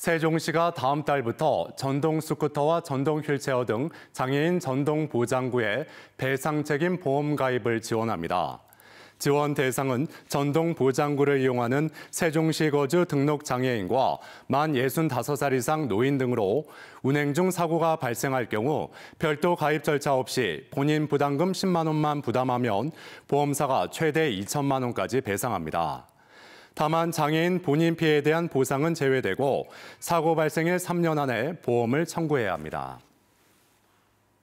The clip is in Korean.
세종시가 다음 달부터 전동 스쿠터와 전동 휠체어 등 장애인 전동 보장구에 배상 책임 보험 가입을 지원합니다. 지원 대상은 전동 보장구를 이용하는 세종시 거주 등록 장애인과 만 65살 이상 노인 등으로 운행 중 사고가 발생할 경우 별도 가입 절차 없이 본인 부담금 10만 원만 부담하면 보험사가 최대 2천만 원까지 배상합니다. 다만 장애인 본인 피해에 대한 보상은 제외되고 사고 발생일 3년 안에 보험을 청구해야 합니다.